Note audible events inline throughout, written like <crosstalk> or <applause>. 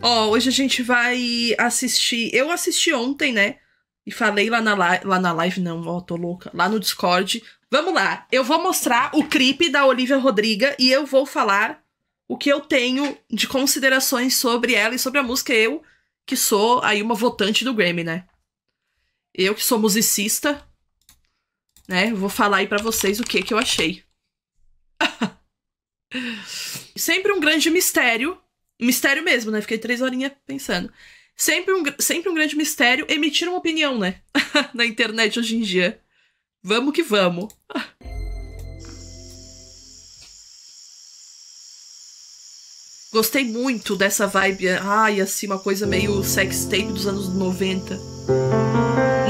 Ó, oh, hoje a gente vai assistir. Eu assisti ontem, né? E falei lá na, li... lá na live, não, ó, oh, tô louca. Lá no Discord. Vamos lá, eu vou mostrar o clipe da Olivia Rodriga e eu vou falar o que eu tenho de considerações sobre ela e sobre a música. Eu, que sou aí uma votante do Grammy, né? Eu que sou musicista, né? Vou falar aí para vocês o que, que eu achei. <laughs> Sempre um grande mistério mistério mesmo, né? Fiquei três horinhas pensando. Sempre um, sempre um grande mistério emitir uma opinião, né? <laughs> Na internet hoje em dia. Vamos que vamos. Gostei muito dessa vibe, ai, assim, uma coisa meio sex tape dos anos 90.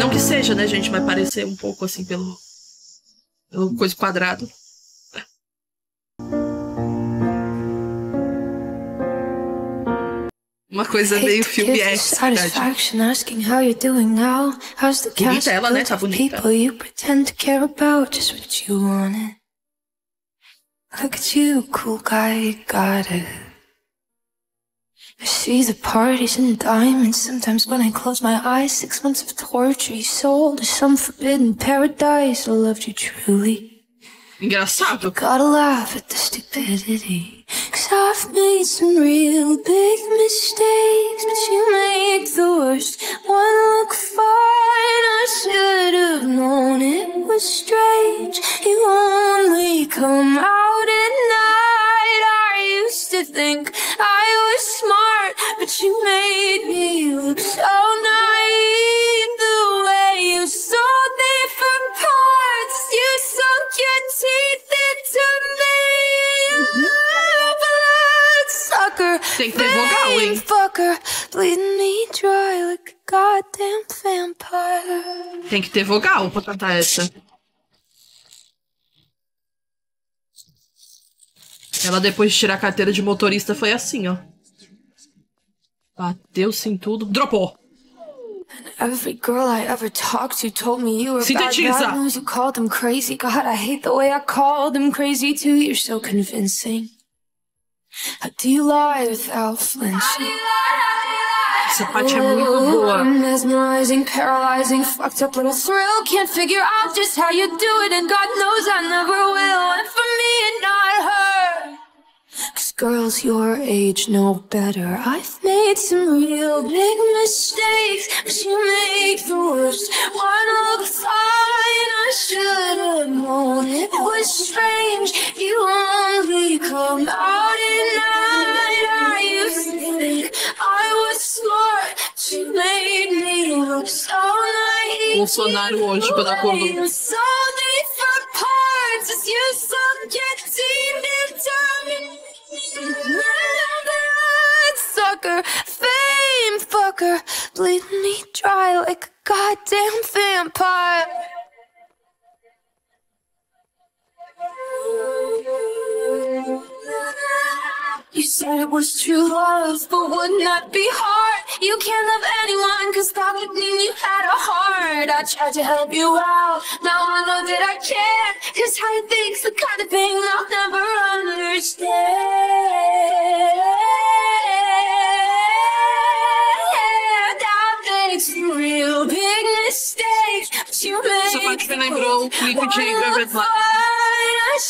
Não que seja, né, gente, mas parecer um pouco assim pelo, pelo coisa quadrado. Uma coisa meio filme care Bonita ela, né? Tá bonita. Look at you, cool guy, you got it. I see the parties and diamonds sometimes when I close my eyes. Six months of torture you sold to some forbidden paradise. I loved you truly. Engraçado. You gotta laugh at the stupidity. I've made some real big mistakes, but you make the worst one look fine. I should have known it was strange. You only come out at night. I used to think I was smart, but you made me look so. Tem que ter vogal, hein? Tem que ter vogal pra cantar essa. Ela, depois de tirar a carteira de motorista, foi assim, ó. Bateu-se em tudo. Dropou! Every girl I ever talked to told me you were Sintetiza. bad. God knows you called them crazy. God, I hate the way I called them crazy too. You're so convincing. Do you lie without flinching. Słuchajcie, mnie było. Mesmerizing, paralyzing, fucked up little thrill. Can't figure out just how you do it, and God knows I never will. And for me and not her. Cause girls your age know better. I've made some real big mistakes, but you make the worst. Bolsonaro hoje pela acordo. Sucker, fame fucker, bleed me dry like a goddamn vampire. You said it was true love, but wouldn't that be hard? You can't love anyone, cause that would I tried to help you out. Now I know that I can't. Cause how you think's the kind of thing I'll never understand. I make some real big mistakes. But you make so much when I grow, we I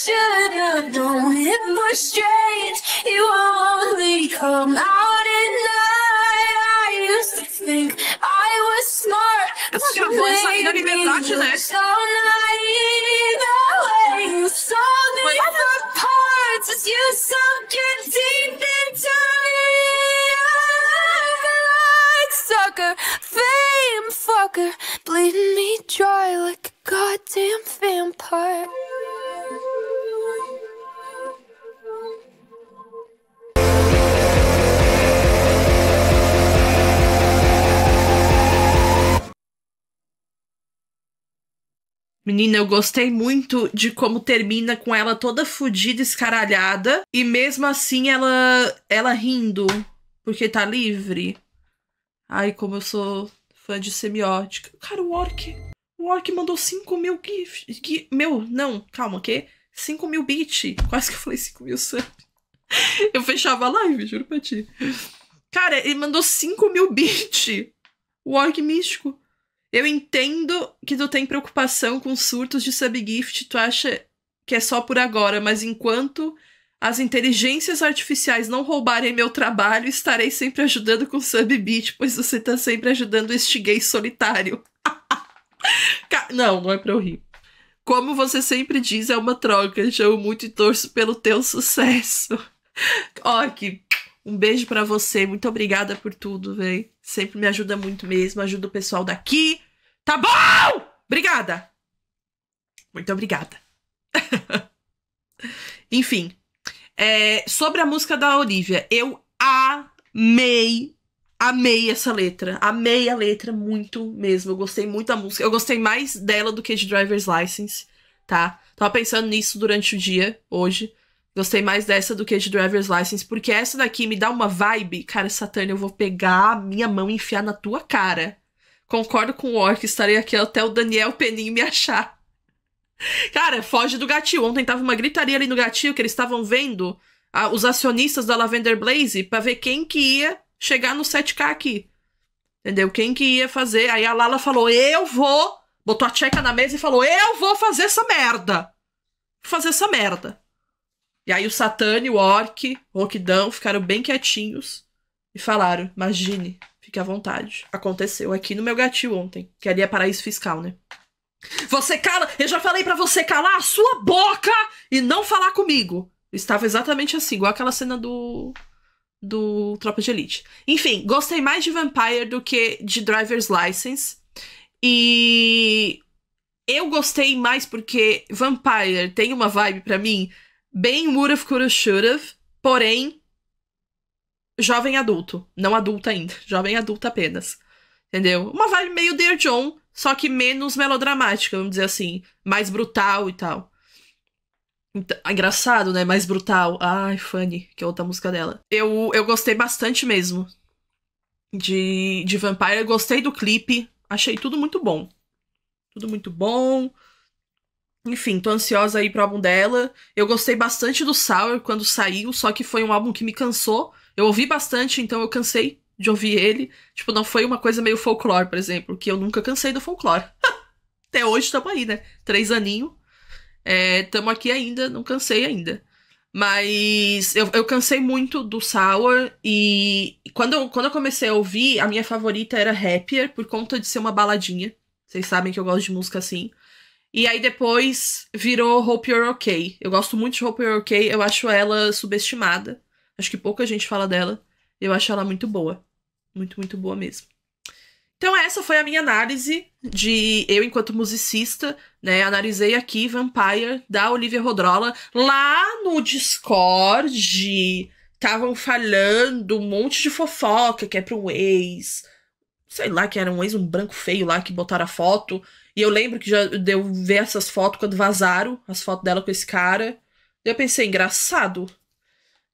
should have known it was strange. You only come out at night. I used to think smart. That's your voice. I'm not even watching it. So naive the way you sold me from parts as you sunk it deep into me. Like sucker, fame fucker, bleeding me dry like a goddamn vampire. Menina, eu gostei muito de como termina com ela toda fodida, escaralhada. E mesmo assim ela, ela rindo, porque tá livre. Ai, como eu sou fã de semiótica. Cara, o Orc. O Orc mandou 5 mil gifs. Gif, meu, não, calma, que? 5 mil bits. Quase que eu falei 5 mil sub. <laughs> Eu fechava a live, juro pra ti. Cara, ele mandou 5 mil bits. O Orc místico. Eu entendo que tu tem preocupação com surtos de subgift, tu acha que é só por agora, mas enquanto as inteligências artificiais não roubarem meu trabalho, estarei sempre ajudando com subbeat, pois você tá sempre ajudando este gay solitário. <laughs> não, não é pra eu rir. Como você sempre diz, é uma troca. Jogo muito e torço pelo teu sucesso. <laughs> Ó, que um beijo para você. Muito obrigada por tudo, velho. Sempre me ajuda muito mesmo, ajuda o pessoal daqui. Tá bom? Obrigada! Muito obrigada. <laughs> Enfim, é, sobre a música da Olivia, eu amei, amei essa letra. Amei a letra muito mesmo. Eu gostei muito da música. Eu gostei mais dela do que de Driver's License, tá? Tava pensando nisso durante o dia, hoje. Gostei mais dessa do que de Driver's License, porque essa daqui me dá uma vibe. Cara, Saturn, eu vou pegar a minha mão e enfiar na tua cara. Concordo com o Orc, estarei aqui até o Daniel Penin me achar. Cara, foge do gatil. Ontem tava uma gritaria ali no gatil que eles estavam vendo a, os acionistas da Lavender Blaze para ver quem que ia chegar no 7K aqui. Entendeu? Quem que ia fazer. Aí a Lala falou: Eu vou. Botou a checa na mesa e falou: Eu vou fazer essa merda. Vou fazer essa merda. E aí o Satã e o Orc, o Rockdão ficaram bem quietinhos e falaram: Imagine, fique à vontade. Aconteceu aqui no meu gatil ontem, que ali é paraíso fiscal, né? Você cala! Eu já falei para você calar a sua boca e não falar comigo! Estava exatamente assim, igual aquela cena do. do Tropa de Elite. Enfim, gostei mais de Vampire do que de Driver's License. E. Eu gostei mais porque Vampire tem uma vibe para mim bem would've, could've, should've, porém jovem adulto, não adulta ainda, <laughs> jovem adulta apenas. Entendeu? Uma vibe meio Dear John, só que menos melodramática, vamos dizer assim, mais brutal e tal. Então, ah, engraçado, né? Mais brutal. Ai, funny, que é outra música dela. Eu, eu gostei bastante mesmo de, de Vampire. Eu gostei do clipe. Achei tudo muito bom. Tudo muito bom. Enfim, tô ansiosa aí pro álbum dela. Eu gostei bastante do Sour quando saiu, só que foi um álbum que me cansou. Eu ouvi bastante, então eu cansei de ouvir ele. Tipo, não foi uma coisa meio folclore, por exemplo, que eu nunca cansei do folclore. <laughs> Até hoje estamos aí, né? Três aninhos. Estamos é, aqui ainda, não cansei ainda. Mas eu, eu cansei muito do Sour e quando quando eu comecei a ouvir, a minha favorita era Happier, por conta de ser uma baladinha. Vocês sabem que eu gosto de música assim. E aí depois virou Hope You're Okay. Eu gosto muito de Hope You're Okay, eu acho ela subestimada. Acho que pouca gente fala dela. Eu acho ela muito boa. Muito, muito boa mesmo. Então essa foi a minha análise de eu enquanto musicista, né? Analisei aqui Vampire da Olivia Rodrola lá no Discord. Estavam falando um monte de fofoca que é para um ex sei lá, que era um ex, um branco feio lá, que botaram a foto. E eu lembro que já deu ver essas fotos quando vazaram as fotos dela com esse cara. Eu pensei, engraçado.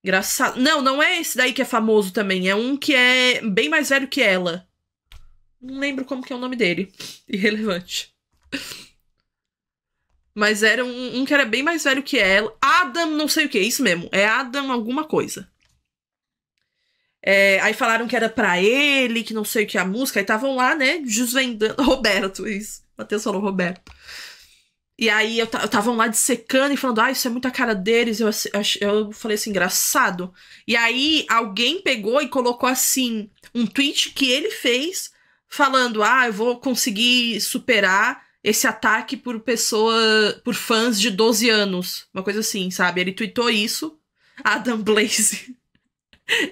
Engraçado. Não, não é esse daí que é famoso também. É um que é bem mais velho que ela. Não lembro como que é o nome dele. <laughs> Irrelevante. Mas era um, um que era bem mais velho que ela. Adam, não sei o que, isso mesmo. É Adam alguma coisa. É, aí falaram que era para ele, que não sei o que a música. Aí estavam lá, né, desvendando. <laughs> Roberto, isso. Matheus falou Roberto. E aí eu estavam lá dissecando e falando, ah, isso é muita cara deles. Eu, eu, falei assim, engraçado. E aí alguém pegou e colocou assim um tweet que ele fez falando, ah, eu vou conseguir superar esse ataque por pessoa, por fãs de 12 anos, uma coisa assim, sabe? Ele tweetou isso, Adam Blaze.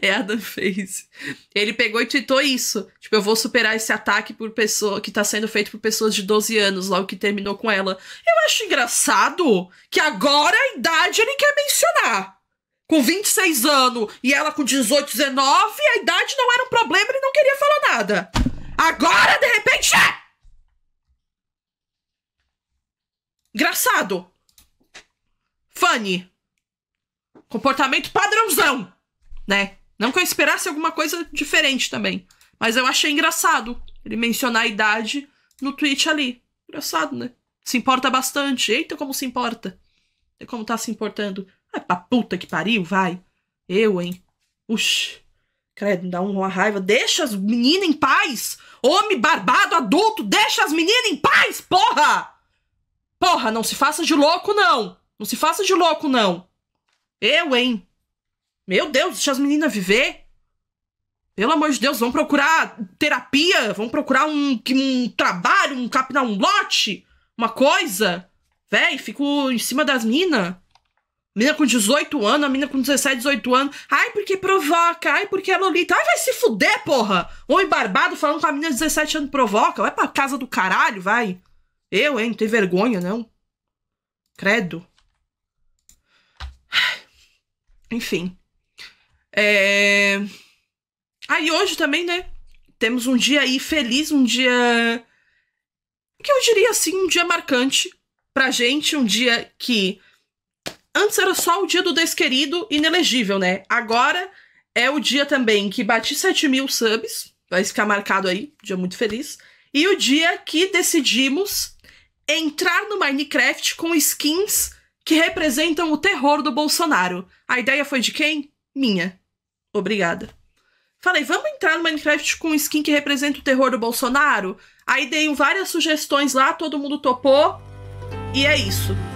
É <laughs> Adam fez. Ele pegou e tweetou isso. Tipo, eu vou superar esse ataque por pessoa que tá sendo feito por pessoas de 12 anos, logo que terminou com ela. Eu acho engraçado que agora a idade ele quer mencionar. Com 26 anos e ela com 18, 19, a idade não era um problema, ele não queria falar nada. Agora, de repente, é! Engraçado. Funny. Comportamento padrãozão né? Não que eu esperasse alguma coisa diferente também. Mas eu achei engraçado ele mencionar a idade no tweet ali. Engraçado, né? Se importa bastante. Eita, como se importa. E como tá se importando. Ai, ah, pra puta que pariu, vai. Eu, hein? Uxi. Credo, dá uma raiva. Deixa as meninas em paz! Homem barbado, adulto, deixa as meninas em paz, porra! Porra, não se faça de louco, não! Não se faça de louco, não! Eu, hein? Meu Deus, deixa as meninas viver. Pelo amor de Deus, vão procurar terapia, vão procurar um, um trabalho, um capinar um lote, uma coisa. Véi, fico em cima das minas. Mina com 18 anos, a mina com 17, 18 anos. Ai, porque provoca. Ai, porque é lolita. Ai, vai se fuder, porra. Homem barbado falando com a mina de 17 anos provoca. Vai pra casa do caralho, vai. Eu, hein? Não tem vergonha, não. Credo. Enfim. É... Aí ah, hoje também, né? Temos um dia aí feliz, um dia que eu diria assim, um dia marcante pra gente, um dia que antes era só o dia do desquerido inelegível, né? Agora é o dia também que bati 7 mil subs, vai ficar marcado aí, dia muito feliz. E o dia que decidimos entrar no Minecraft com skins que representam o terror do Bolsonaro. A ideia foi de quem? Minha. Obrigada. Falei, vamos entrar no Minecraft com skin que representa o terror do Bolsonaro? Aí dei várias sugestões lá, todo mundo topou. E é isso.